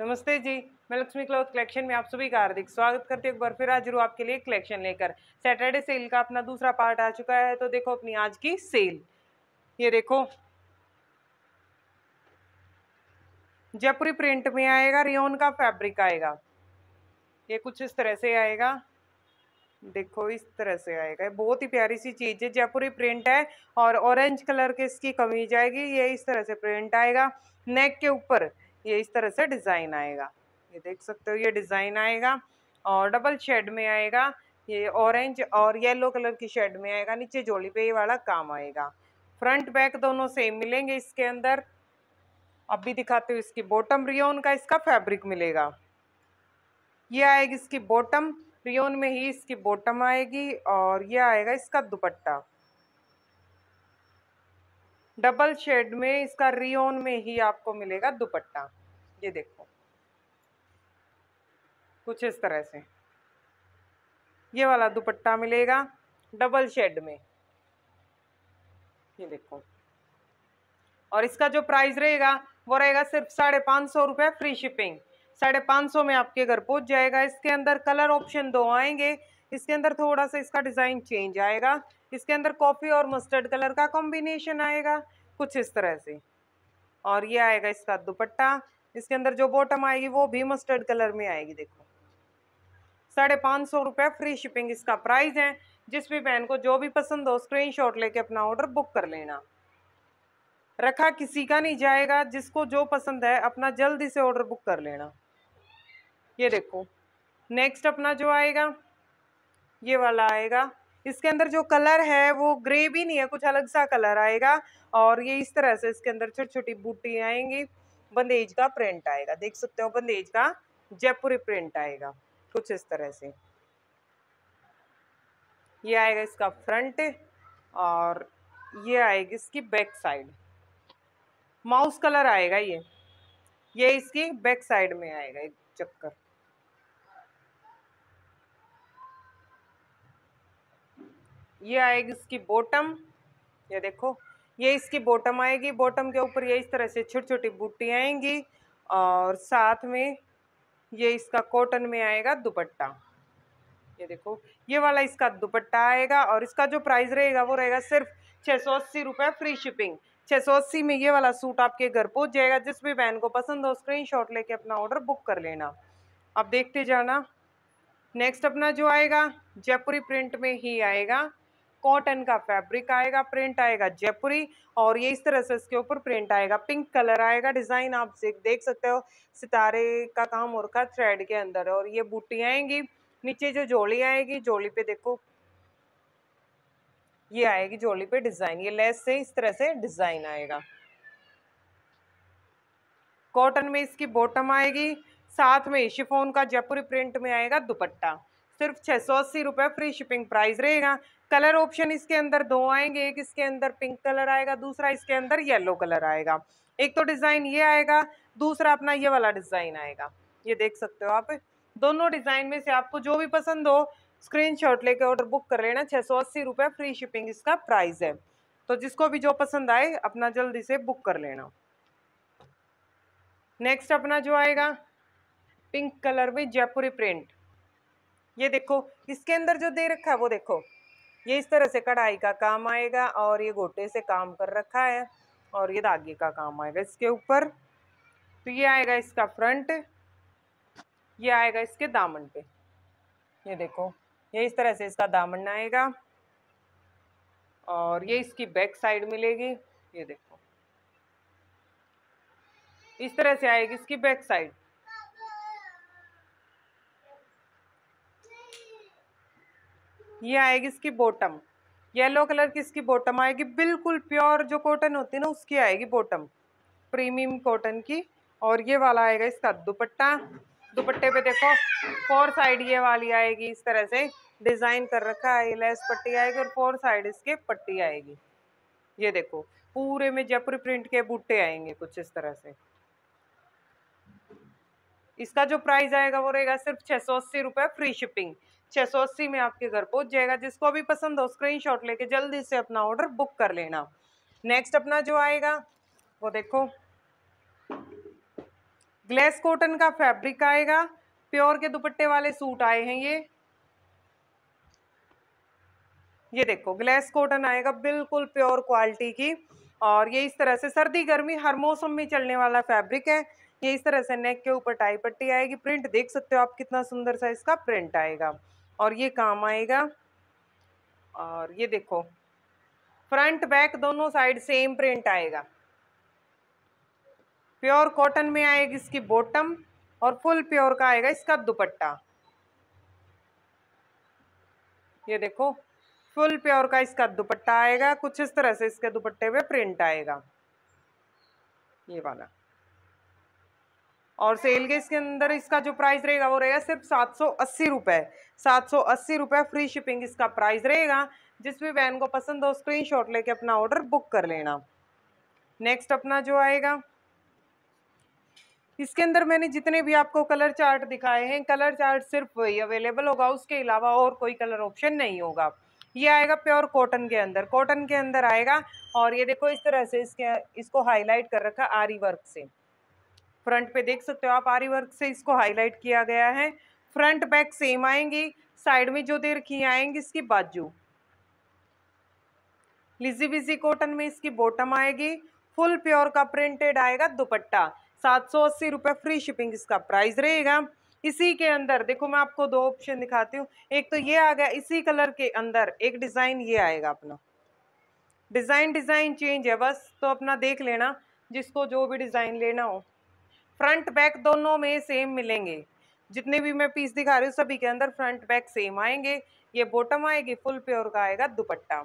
नमस्ते जी मैं Lakshmi cloth collection में आप सभी का हार्दिक स्वागत करती हूँ एक बार फिर आज जरूर आपके लिए कलेक्शन लेकर सैटरडे सेल का अपना दूसरा पार्ट आ चुका है तो देखो अपनी आज की सेल ये देखो जयपुरी प्रिंट में आएगा रियोन का फैब्रिक आएगा ये कुछ इस तरह से आएगा देखो इस तरह से आएगा बहुत ही प्यारी सी चीज़ है जयपुरी प्रिंट है और ऑरेंज कलर के इसकी कमीज आएगी ये इस तरह से प्रिंट आएगा नेक के ऊपर ये इस तरह से डिज़ाइन आएगा ये देख सकते हो ये डिज़ाइन आएगा और डबल शेड में आएगा ये ऑरेंज और येलो कलर की शेड में आएगा नीचे जोड़ी पे ये वाला काम आएगा फ्रंट बैक दोनों सेम मिलेंगे इसके अंदर अब भी दिखाते हो इसकी बॉटम रियोन का इसका फैब्रिक मिलेगा ये आएगी इसकी बॉटम रियोन में ही इसकी बॉटम आएगी और ये आएगा इसका दुपट्टा डबल शेड में इसका रियोन में ही आपको मिलेगा दुपट्टा ये देखो कुछ इस तरह से ये वाला दुपट्टा मिलेगा डबल शेड में ये देखो और इसका जो प्राइस रहेगा वो रहेगा सिर्फ साढ़े पाँच सौ रुपये फ्री शिपिंग साढ़े पाँच सौ में आपके घर पहुंच जाएगा इसके अंदर कलर ऑप्शन दो आएंगे इसके अंदर थोड़ा सा इसका डिज़ाइन चेंज आएगा इसके अंदर कॉफ़ी और मस्टर्ड कलर का कॉम्बिनेशन आएगा कुछ इस तरह से और ये आएगा इसका दुपट्टा इसके अंदर जो बॉटम आएगी वो भी मस्टर्ड कलर में आएगी देखो साढ़े पाँच सौ रुपये फ्री शिपिंग इसका प्राइस है जिस भी बहन को जो भी पसंद हो स्क्रीन शॉट लेके अपना ऑर्डर बुक कर लेना रखा किसी का नहीं जाएगा जिसको जो पसंद है अपना जल्दी से ऑर्डर बुक कर लेना ये देखो नेक्स्ट अपना जो आएगा ये वाला आएगा इसके अंदर जो कलर है वो ग्रे भी नहीं है कुछ अलग सा कलर आएगा और ये इस तरह से इसके अंदर छोटी छोटी बूटी आएंगी बंदेज का प्रिंट आएगा देख सकते हो बंदेज का जयपुरी प्रिंट आएगा कुछ इस तरह से ये आएगा इसका फ्रंट और ये आएगी इसकी बैक साइड माउस कलर आएगा ये ये इसकी बैक साइड में आएगा एक चक्कर ये आएगी इसकी बॉटम ये देखो ये इसकी बॉटम आएगी बॉटम के ऊपर ये इस तरह से छोटी छोटी बूटी आएंगी और साथ में ये इसका कॉटन में आएगा दुपट्टा ये देखो ये वाला इसका दुपट्टा आएगा और इसका जो प्राइस रहेगा वो रहेगा सिर्फ छः सौ अस्सी रुपये फ्री शिपिंग छः सौ अस्सी में ये वाला सूट आपके घर पहुँच जाएगा जिस भी बहन को पसंद हो स्क्रीन शॉट लेके अपना ऑर्डर बुक कर लेना आप देखते जाना नेक्स्ट अपना जो आएगा जयपुरी प्रिंट में ही आएगा कॉटन का फैब्रिक आएगा प्रिंट आएगा जयपुरी और ये इस तरह से इसके ऊपर प्रिंट आएगा पिंक कलर आएगा डिज़ाइन आप देख सकते हो सितारे का काम और का थ्रेड के अंदर और ये बूटी आएंगी नीचे जो जोली आएगी जोली पे देखो ये आएगी जोली पे डिज़ाइन ये लेस से इस तरह से डिज़ाइन आएगा कॉटन में इसकी बॉटम आएगी साथ में शिफोन का जयपुरी प्रिंट में आएगा दुपट्टा सिर्फ छः सौ अस्सी रुपये फ्री शिपिंग प्राइस रहेगा कलर ऑप्शन इसके अंदर दो आएंगे एक इसके अंदर पिंक कलर आएगा दूसरा इसके अंदर येलो कलर आएगा एक तो डिज़ाइन ये आएगा दूसरा अपना ये वाला डिज़ाइन आएगा ये देख सकते हो आप दोनों डिज़ाइन में से आपको जो भी पसंद हो स्क्रीनशॉट लेके ऑर्डर बुक कर लेना छः सौ अस्सी रुपये फ्री शिपिंग इसका प्राइस है तो जिसको भी जो पसंद आए अपना जल्दी से बुक कर लेना नेक्स्ट अपना जो आएगा पिंक कलर में जयपुरी प्रिंट ये देखो इसके अंदर जो दे रखा है वो देखो ये इस तरह से कढ़ाई का काम आएगा और ये गोटे से काम कर रखा है और ये धागे का काम आएगा इसके ऊपर तो ये आएगा इसका फ्रंट ये आएगा इसके दामन पे ये देखो ये इस तरह से इसका दामन आएगा और ये इसकी बैक साइड मिलेगी ये देखो इस तरह से आएगी इसकी बैक साइड ये आएगी इसकी बॉटम येलो कलर की इसकी बॉटम आएगी बिल्कुल प्योर जो कॉटन होती है ना उसकी आएगी बॉटम प्रीमियम कॉटन की और ये वाला आएगा इसका दुपट्टा दुपट्टे पे देखो फोर साइड ये वाली आएगी इस तरह से डिज़ाइन कर रखा है लेस पट्टी आएगी और फोर साइड इसके पट्टी आएगी ये देखो पूरे में जयपुर प्रिंट के बूटे आएंगे कुछ इस तरह से इसका जो प्राइस आएगा वो रहेगा सिर्फ छह सौ अस्सी रुपये फ्री शिपिंग अस्सी में आपके घर पहुंच जाएगा जिसको अभी पसंद हो स्क्रीनशॉट लेके जल्दी से अपना ऑर्डर बुक कर लेना नेक्स्ट अपना जो आएगा वो देखो ग्लेस कॉटन का फैब्रिक आएगा प्योर के दुपट्टे वाले सूट आए हैं ये ये देखो ग्लेस कॉटन आएगा बिल्कुल प्योर क्वालिटी की और ये इस तरह से सर्दी गर्मी हर मौसम में चलने वाला फैब्रिक है ये इस तरह से नेक के ऊपर टाई पट्टी आएगी प्रिंट देख सकते हो आप कितना सुंदर सा इसका प्रिंट आएगा और ये काम आएगा और ये देखो फ्रंट बैक दोनों साइड सेम प्रिंट आएगा प्योर कॉटन में आएगी इसकी बॉटम और फुल प्योर का आएगा इसका दुपट्टा ये देखो फुल प्योर का इसका दुपट्टा आएगा कुछ इस तरह से इसके दुपट्टे पे प्रिंट आएगा ये वाला और सेल के इसके अंदर इसका जो प्राइस रहेगा वो रहेगा सिर्फ सात सौ अस्सी रुपये सात सौ अस्सी रुपये फ्री शिपिंग इसका प्राइस रहेगा जिस भी वैन को पसंद हो स्क्रीन शॉट लेके अपना ऑर्डर बुक कर लेना नेक्स्ट अपना जो आएगा इसके अंदर मैंने जितने भी आपको कलर चार्ट दिखाए हैं कलर चार्ट सिर्फ वही अवेलेबल होगा उसके अलावा और कोई कलर ऑप्शन नहीं होगा ये आएगा प्योर कॉटन के अंदर कॉटन के अंदर आएगा और ये देखो इस तरह से इसके इसको हाईलाइट कर रखा आरी वर्क से फ्रंट पे देख सकते हो आप आरी वर्क से इसको हाईलाइट किया गया है फ्रंट बैक सेम आएंगी साइड में जो दे रखी आएंगी इसकी बाजू लिजी बिजी कॉटन में इसकी बॉटम आएगी फुल प्योर का प्रिंटेड आएगा दुपट्टा सात सौ अस्सी रुपये फ्री शिपिंग इसका प्राइस रहेगा इसी के अंदर देखो मैं आपको दो ऑप्शन दिखाती हूँ एक तो ये आ गया इसी कलर के अंदर एक डिज़ाइन ये आएगा अपना डिज़ाइन डिज़ाइन चेंज है बस तो अपना देख लेना जिसको जो भी डिज़ाइन लेना हो फ्रंट बैक दोनों में सेम मिलेंगे जितने भी मैं पीस दिखा रही हूँ सभी के अंदर फ्रंट बैक सेम आएंगे ये बॉटम आएगी फुल प्योर का आएगा दुपट्टा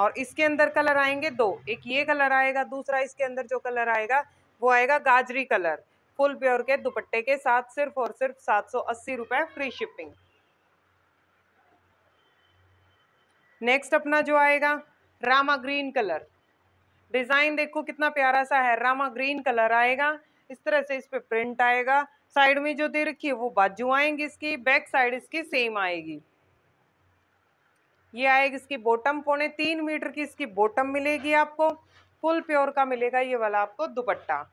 और इसके अंदर कलर आएंगे दो एक ये कलर आएगा दूसरा इसके अंदर जो कलर आएगा वो आएगा गाजरी कलर फुल प्योर के दुपट्टे के साथ सिर्फ और सिर्फ सात सौ अस्सी रुपये फ्री शिपिंग नेक्स्ट अपना जो आएगा रामा ग्रीन कलर डिज़ाइन देखो कितना प्यारा सा है रामा ग्रीन कलर आएगा इस तरह से इस पे प्रिंट आएगा साइड में जो दे रखी है वो बाजू आएंगी इसकी बैक साइड इसकी सेम आएगी ये आएगी इसकी बॉटम पौने तीन मीटर की इसकी बॉटम मिलेगी आपको फुल प्योर का मिलेगा ये वाला आपको दुपट्टा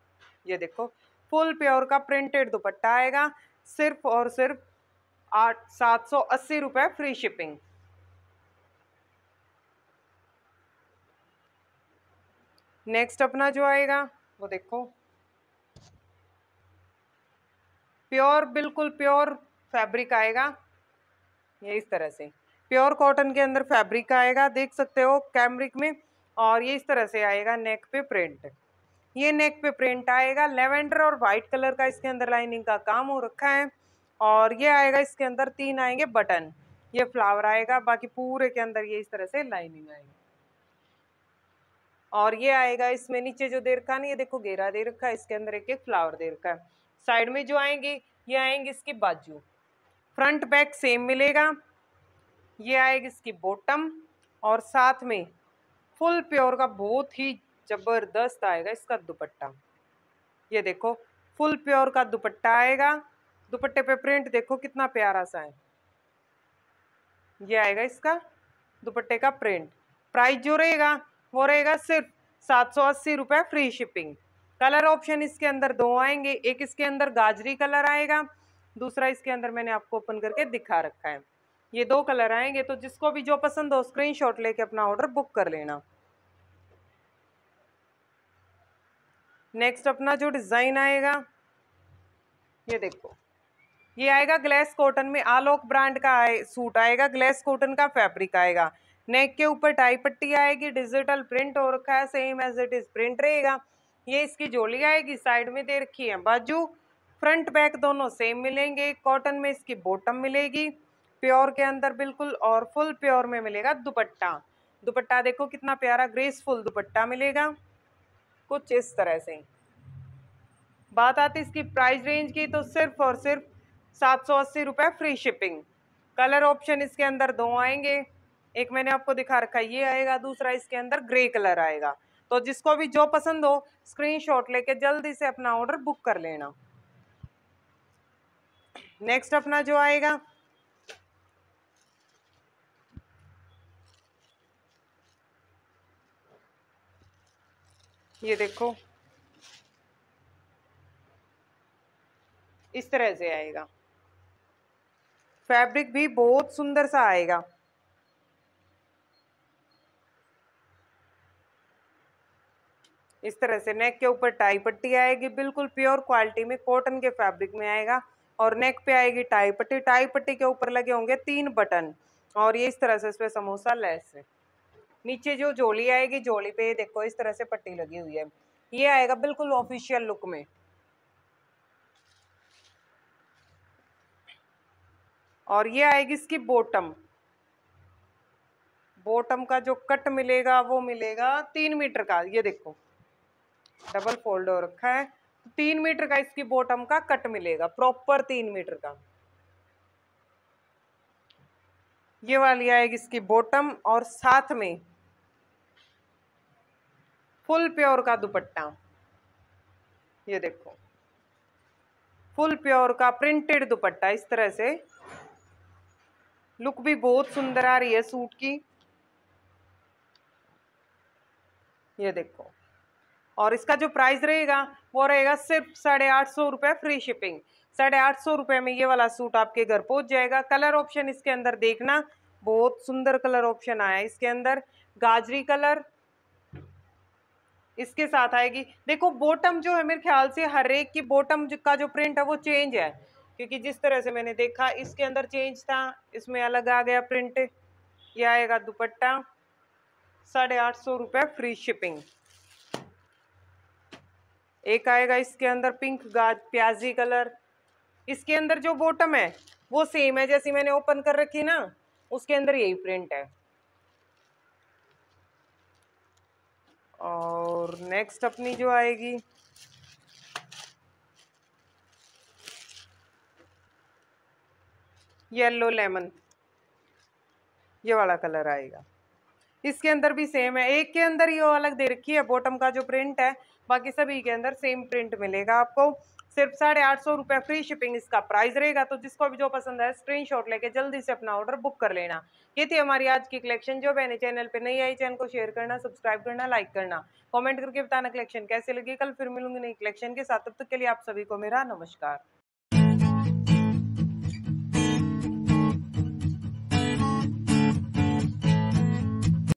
ये देखो फुल प्योर का प्रिंटेड दुपट्टा आएगा सिर्फ और सिर्फ आठ सात सौ अस्सी रुपए फ्री शिपिंग नेक्स्ट अपना जो आएगा वो देखो प्योर बिल्कुल प्योर फैब्रिक आएगा ये इस तरह से प्योर कॉटन के अंदर फैब्रिक आएगा देख सकते हो कैमरिक में और ये इस तरह से आएगा नेक पे प्रिंट ये नेक पे प्रिंट आएगा लेवेंडर और वाइट कलर का इसके अंदर लाइनिंग का काम हो रखा है और ये आएगा इसके अंदर तीन आएंगे बटन ये फ्लावर आएगा बाकी पूरे के अंदर ये इस तरह से लाइनिंग आएगी और ये आएगा इसमें नीचे जो दे रखा ना ये देखो घेरा दे रखा है इसके अंदर एक एक फ्लावर दे रखा है साइड में जो आएंगे ये आएंगे इसके बाजू फ्रंट बैक सेम मिलेगा ये आएगी इसकी बॉटम और साथ में फुल प्योर का बहुत ही ज़बरदस्त आएगा इसका दुपट्टा ये देखो फुल प्योर का दुपट्टा आएगा दुपट्टे पे प्रिंट देखो कितना प्यारा सा है ये आएगा इसका दुपट्टे का प्रिंट प्राइस जो रहेगा वो रहेगा सिर्फ सात सौ अस्सी रुपये फ्री शिपिंग कलर ऑप्शन इसके अंदर दो आएंगे एक इसके अंदर गाजरी कलर आएगा दूसरा इसके अंदर मैंने आपको ओपन करके दिखा रखा है ये दो कलर आएंगे तो जिसको भी जो पसंद हो स्क्रीन शॉट लेके अपना ऑर्डर बुक कर लेना नेक्स्ट अपना जो डिज़ाइन आएगा ये देखो ये आएगा ग्लेस कॉटन में आलोक ब्रांड का आए, सूट आएगा ग्लेस कॉटन का फैब्रिक आएगा नेक के ऊपर टाई पट्टी आएगी डिजिटल प्रिंट हो रखा है same as it is print रहेगा ये इसकी जोली आएगी साइड में दे रखी है बाजू फ्रंट बैक दोनों सेम मिलेंगे कॉटन में इसकी बॉटम मिलेगी प्योर के अंदर बिल्कुल और फुल प्योर में मिलेगा दुपट्टा दुपट्टा देखो कितना प्यारा ग्रेसफुल दुपट्टा मिलेगा कुछ इस तरह से बात आती इसकी प्राइस रेंज की तो सिर्फ और सिर्फ सात सौ अस्सी रुपये फ्री शिपिंग कलर ऑप्शन इसके अंदर दो आएंगे एक मैंने आपको दिखा रखा ये आएगा दूसरा इसके अंदर ग्रे कलर आएगा तो जिसको भी जो पसंद हो स्क्रीनशॉट लेके जल्दी से अपना ऑर्डर बुक कर लेना नेक्स्ट अपना जो आएगा ये देखो इस तरह से आएगा फैब्रिक भी बहुत सुंदर सा आएगा इस तरह से नेक के ऊपर टाई पट्टी आएगी बिल्कुल प्योर क्वालिटी में कॉटन के फैब्रिक में आएगा और नेक पे आएगी टाई पट्टी टाई पट्टी के ऊपर लगे होंगे तीन बटन और ये इस तरह से इस पर समोसा लेस है नीचे जो जोली आएगी जोली पे देखो इस तरह से पट्टी लगी हुई है ये आएगा बिल्कुल ऑफिशियल लुक में और ये आएगी इसकी बॉटम बॉटम का जो कट मिलेगा वो मिलेगा तीन मीटर का ये देखो डबल फोल्ड हो रखा है तो तीन मीटर का इसकी बॉटम का कट मिलेगा प्रॉपर तीन मीटर का ये वाली आएगी इसकी बॉटम और साथ में फुल प्योर का दुपट्टा ये देखो फुल प्योर का प्रिंटेड दुपट्टा इस तरह से लुक भी बहुत सुंदर आ रही है सूट की ये देखो और इसका जो प्राइस रहेगा वो रहेगा सिर्फ साढ़े आठ सौ रुपये फ्री शिपिंग साढ़े आठ सौ रुपये में ये वाला सूट आपके घर पहुंच जाएगा कलर ऑप्शन इसके अंदर देखना बहुत सुंदर कलर ऑप्शन आया इसके अंदर गाजरी कलर इसके साथ आएगी देखो बॉटम जो है मेरे ख्याल से हर एक की बॉटम का जो प्रिंट है वो चेंज है क्योंकि जिस तरह से मैंने देखा इसके अंदर चेंज था इसमें अलग आ गया प्रिंट यह आएगा दुपट्टा साढ़े आठ सौ रुपये फ्री शिपिंग एक आएगा इसके अंदर पिंक गाज प्याजी कलर इसके अंदर जो बॉटम है वो सेम है जैसी मैंने ओपन कर रखी ना उसके अंदर यही प्रिंट है और नेक्स्ट अपनी जो आएगी येलो लेमन ये वाला कलर आएगा इसके अंदर भी सेम है एक के अंदर ये अलग दे रखी है बॉटम का जो प्रिंट है बाकी सभी के अंदर सेम प्रिंट मिलेगा आपको सिर्फ साढ़े आठ सौ रुपये फ्री शिपिंग इसका प्राइस रहेगा तो जिसको भी जो पसंद है स्क्रीनशॉट लेके जल्दी से अपना ऑर्डर बुक कर लेना ये थी हमारी आज की कलेक्शन जो मैंने चैनल पे नहीं आई चैनल को शेयर करना सब्सक्राइब करना लाइक करना कमेंट करके बताना कलेक्शन कैसे लगी कल फिर मिलूंगी नई कलेक्शन के साथ तब तक के लिए आप सभी को मेरा नमस्कार